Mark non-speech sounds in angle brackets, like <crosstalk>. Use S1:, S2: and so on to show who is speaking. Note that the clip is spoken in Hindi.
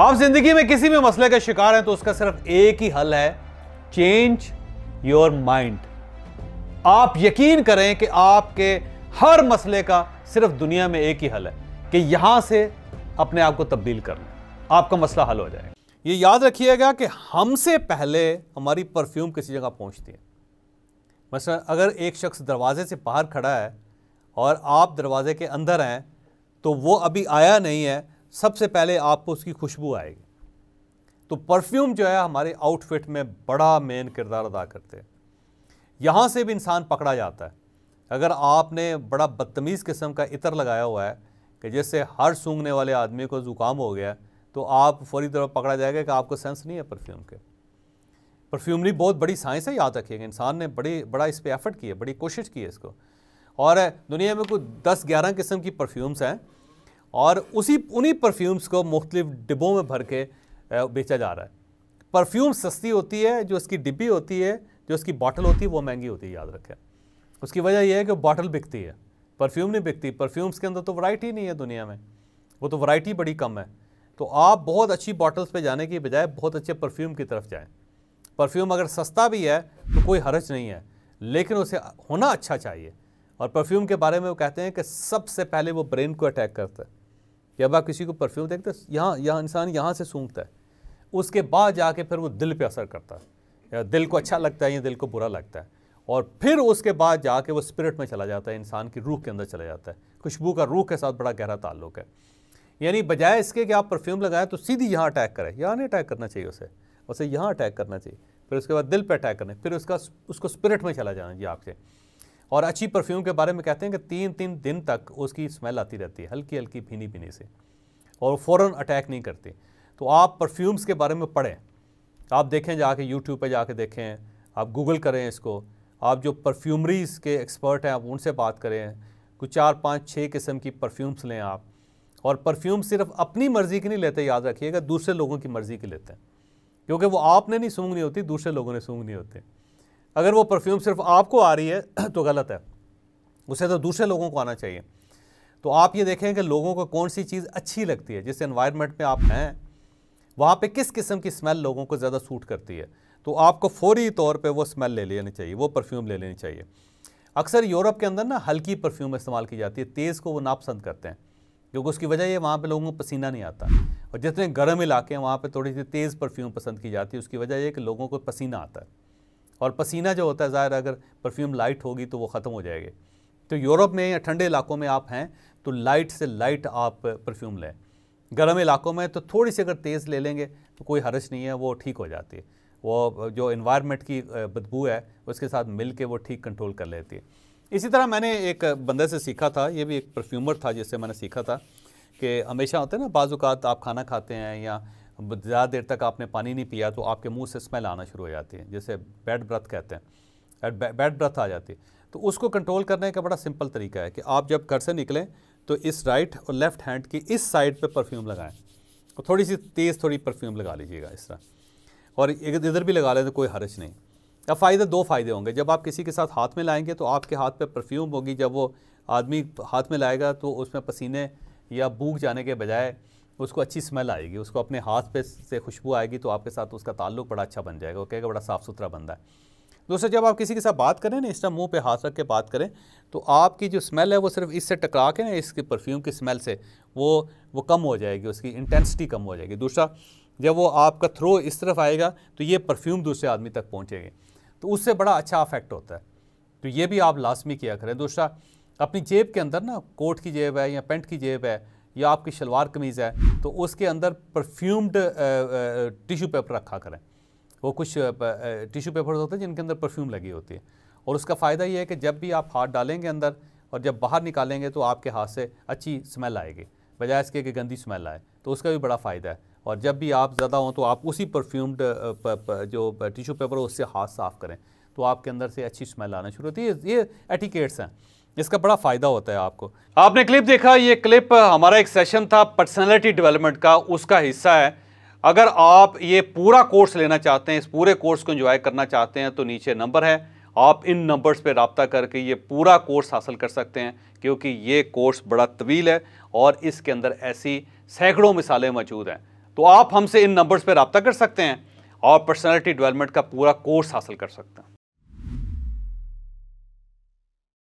S1: आप जिंदगी में किसी भी मसले का शिकार हैं तो उसका सिर्फ एक ही हल है चेंज योर माइंड आप यकीन करें कि आपके हर मसले का सिर्फ दुनिया में एक ही हल है कि यहां से अपने आप को तब्दील कर लें आपका मसला हल हो जाएगा ये याद रखिएगा कि हमसे पहले हमारी परफ्यूम किसी जगह पहुंचती है मसलन अगर एक शख्स दरवाजे से बाहर खड़ा है और आप दरवाजे के अंदर हैं तो वो अभी आया नहीं है सबसे पहले आपको उसकी खुशबू आएगी तो परफ्यूम जो है हमारे आउटफिट में बड़ा मेन किरदार अदा करते हैं यहाँ से भी इंसान पकड़ा जाता है अगर आपने बड़ा बदतमीज़ किस्म का इतर लगाया हुआ है कि जिससे हर सूंघने वाले आदमी को ज़ुकाम हो गया तो आप फौरी तौर पर पकड़ा जाएगा कि आपको सेंस नहीं है परफ्यूम के परफ्यूमरी बहुत बड़ी साइंस है याद रखिएगा इंसान ने बड़ी बड़ा इस पर एफर्ट किया है बड़ी कोशिश की है इसको और दुनिया में कुछ दस ग्यारह किस्म की परफ्यूम्स हैं और उसी उन्हीं परफ्यूम्स को मुख्तलिफ डिब्बों में भर के बेचा जा रहा है परफ्यूम सस्ती होती है जो उसकी डिब्बी होती है जो उसकी बॉटल होती है वो महंगी होती है याद रखें उसकी वजह यह है कि बॉटल बिकती है परफ्यूम नहीं बिकती परफ्यूम्स के अंदर तो वराइटी नहीं है दुनिया में वो तो वैरायटी बड़ी कम है तो आप बहुत अच्छी बॉटल्स पे जाने की बजाय बहुत अच्छे परफ्यूम की तरफ जाएं परफ्यूम अगर सस्ता भी है तो कोई हरज नहीं है लेकिन उसे होना अच्छा चाहिए और परफ्यूम के बारे में वो कहते हैं कि सबसे पहले वो ब्रेन को अटैक करता है कि अब आप किसी को परफ्यूम देखते यहाँ यहाँ इंसान यहाँ से सूंघता है उसके बाद जाके फिर वो दिल पे असर करता है या दिल को अच्छा लगता है या दिल को बुरा लगता है और फिर उसके बाद जाके वो स्पिरिट में चला जाता है इंसान की रूह के अंदर चला जाता है खुशबू का रूह के साथ बड़ा गहरा ताल्लुक है यानी बजाय इसके कि आप परफ्यूम लगाएं तो सीधी यहाँ अटैक करें यहाँ नहीं अटैक करना चाहिए उसे उसे यहाँ अटैक करना चाहिए फिर उसके बाद दिल पर अटैक करें फिर उसका उसको स्पिरिट में चला जाना चाहिए आपसे और अच्छी परफ्यूम के बारे में कहते हैं कि तीन तीन दिन तक उसकी स्मेल आती रहती है हल्की हल्की भीनी भीनी से और फ़ौर अटैक नहीं करती तो आप परफ्यूम्स के बारे में पढ़ें आप देखें जाके यूट्यूब पर जाके देखें आप गूगल करें इसको आप जो परफ्यूमरीज़ के एक्सपर्ट हैं आप उनसे बात करें कुछ चार पाँच छः किस्म की परफ्यूम्स लें आप और परफ्यूम सिर्फ अपनी मर्ज़ी की नहीं लेते याद रखिएगा दूसरे लोगों की मर्ज़ी की लेते हैं क्योंकि वो आपने नहीं सूंघनी होती दूसरे लोगों ने सूंघनी होती अगर वो परफ्यूम सिर्फ आपको आ रही है <clears throat> तो गलत है उसे तो दूसरे लोगों को आना चाहिए तो आप ये देखें कि लोगों को कौन सी चीज़ अच्छी लगती है जिस इन्वायरमेंट में आप हैं वहाँ पे किस किस्म की स्मेल लोगों को ज़्यादा सूट करती है तो आपको फौरी तौर पे वो स्मेल ले लेनी चाहिए वो परफ्यूम ले लेनी चाहिए अक्सर यूरोप के अंदर ना हल्की परफ्यूम इस्तेमाल की जाती है तेज़ को वो नापसंद करते हैं क्योंकि उसकी वजह ये वहाँ पर लोगों को पसीना नहीं आता और जितने गर्म इलाके हैं वहाँ पर थोड़ी सी तेज़ परफ्यूम पसंद की जाती है उसकी वजह यह कि लोगों को पसीना आता है और पसीना जो होता है ज़ाहिर अगर परफ्यूम लाइट होगी तो वो ख़त्म हो जाएगी तो यूरोप में या ठंडे इलाकों में आप हैं तो लाइट से लाइट आप परफ्यूम लें गर्म इलाकों में तो थोड़ी सी अगर तेज़ ले लेंगे तो कोई हरज नहीं है वो ठीक हो जाती है वो जो इन्वायरमेंट की बदबू है उसके साथ मिल के वो ठीक कंट्रोल कर लेती है इसी तरह मैंने एक बंदे से सीखा था ये भी एक परफ्यूमर था जिससे मैंने सीखा था कि हमेशा होते हैं ना बाज़ात आप खाना खाते हैं या ज़्यादा देर तक आपने पानी नहीं पिया तो आपके मुंह से स्मेल आना शुरू हो जाती है जैसे बैड ब्रथ कहते हैं बैड ब्रथ आ जाती है तो उसको कंट्रोल करने का बड़ा सिंपल तरीका है कि आप जब घर से निकलें तो इस राइट और लेफ़्ट हैंड की इस साइड पर परफ्यूम लगाएं और थोड़ी सी तेज़ थोड़ी परफ्यूम लगा लीजिएगा इस तरह और इधर भी लगा लें तो कोई हर्ज नहीं अब फ़ायदे दो फ़ायदे होंगे जब आप किसी के साथ हाथ में लाएंगे तो आपके हाथ पर परफ्यूम होगी जब वो आदमी हाथ में लाएगा तो उसमें पसीने या भूख जाने के बजाय उसको अच्छी स्मेल आएगी उसको अपने हाथ पे से खुशबू आएगी तो आपके साथ उसका ताल्लुक बड़ा अच्छा बन जाएगा वो कहेगा बड़ा साफ़ सुथरा बंदा है दूसरा जब आप किसी के साथ बात करें ना इस टाइम मुँह पर हाथ रख के बात करें तो आपकी जो स्मेल है वो सिर्फ इससे टकरा के ना इसके परफ्यूम की स्मेल से वो वो कम हो जाएगी उसकी इंटेंसिटी कम हो जाएगी दूसरा जब वो आपका थ्रो इस तरफ आएगा तो ये परफ्यूम दूसरे आदमी तक पहुँचेगी तो उससे बड़ा अच्छा अफेक्ट होता है तो ये भी आप लाजमी किया करें दूसरा अपनी जेब के अंदर ना कोट की जेब है या पेंट की जेब है या आपकी शलवार कमीज़ है तो उसके अंदर परफ्यूम्ड टिशू पेपर रखा करें वो कुछ टिशू पेपर्स होते हैं जिनके अंदर परफ्यूम लगी होती है और उसका फ़ायदा ये है कि जब भी आप हाथ डालेंगे अंदर और जब बाहर निकालेंगे तो आपके हाथ से अच्छी स्मेल आएगी बजाय इसके कि गंदी स्मेल आए तो उसका भी बड़ा फ़ायदा है और जब भी आप ज़्यादा हों तो आप उसी परफ्यूम्ड जो टिशू पेपर हो उससे हाथ साफ़ करें तो आपके अंदर से अच्छी स्मेल आना शुरू होती है ये एटिकेट्स हैं इसका बड़ा फ़ायदा होता है आपको आपने क्लिप देखा ये क्लिप हमारा एक सेशन था पर्सनैलिटी डेवलपमेंट का उसका हिस्सा है अगर आप ये पूरा कोर्स लेना चाहते हैं इस पूरे कोर्स को इन्जॉय करना चाहते हैं तो नीचे नंबर है आप इन नंबर्स पे रबता करके ये पूरा कोर्स हासिल कर सकते हैं क्योंकि ये कोर्स बड़ा तवील है और इसके अंदर ऐसी सैकड़ों मिसालें मौजूद हैं तो आप हमसे इन नंबर्स पर रबता कर सकते हैं और पर्सनैलिटी डेवलपमेंट का पूरा कोर्स हासिल कर सकते हैं